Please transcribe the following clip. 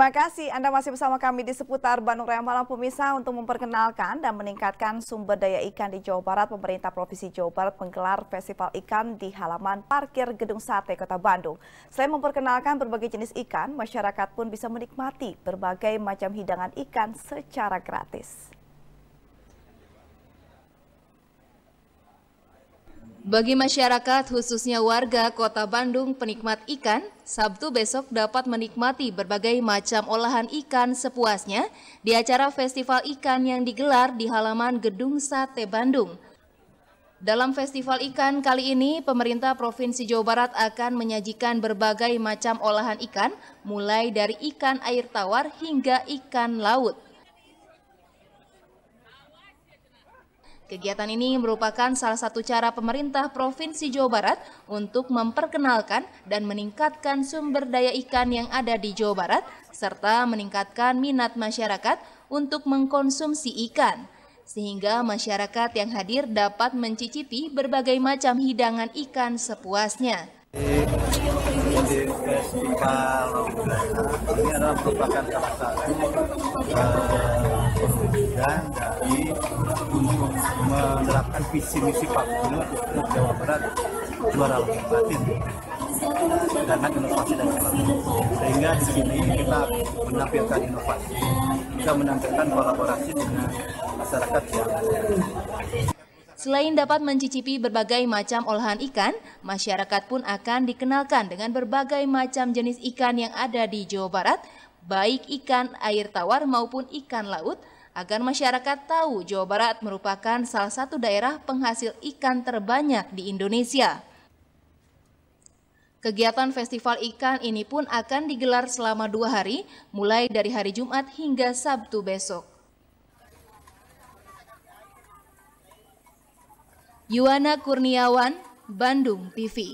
Terima kasih, Anda masih bersama kami di seputar Bandung Raya Malam Pemirsa untuk memperkenalkan dan meningkatkan sumber daya ikan di Jawa Barat. Pemerintah Provinsi Jawa Barat menggelar festival ikan di halaman parkir Gedung Sate Kota Bandung. Selain memperkenalkan berbagai jenis ikan, masyarakat pun bisa menikmati berbagai macam hidangan ikan secara gratis. Bagi masyarakat, khususnya warga kota Bandung penikmat ikan, Sabtu besok dapat menikmati berbagai macam olahan ikan sepuasnya di acara Festival Ikan yang digelar di halaman Gedung Sate Bandung. Dalam festival ikan kali ini, pemerintah Provinsi Jawa Barat akan menyajikan berbagai macam olahan ikan, mulai dari ikan air tawar hingga ikan laut. Kegiatan ini merupakan salah satu cara pemerintah Provinsi Jawa Barat untuk memperkenalkan dan meningkatkan sumber daya ikan yang ada di Jawa Barat, serta meningkatkan minat masyarakat untuk mengkonsumsi ikan. Sehingga masyarakat yang hadir dapat mencicipi berbagai macam hidangan ikan sepuasnya. ini adalah merupakan salah satu eh, dan lagi untuk menerapkan visi misi Pak Gubernur untuk Jawa Barat juara lomba batin dana inovasi dan kolaborasi sehingga di sini kita menampilkan inovasi kita menampilkan kolaborasi dengan masyarakat yang ada. Selain dapat mencicipi berbagai macam olahan ikan, masyarakat pun akan dikenalkan dengan berbagai macam jenis ikan yang ada di Jawa Barat, baik ikan air tawar maupun ikan laut, agar masyarakat tahu Jawa Barat merupakan salah satu daerah penghasil ikan terbanyak di Indonesia. Kegiatan Festival Ikan ini pun akan digelar selama dua hari, mulai dari hari Jumat hingga Sabtu besok. Yuwana Kurniawan, Bandung TV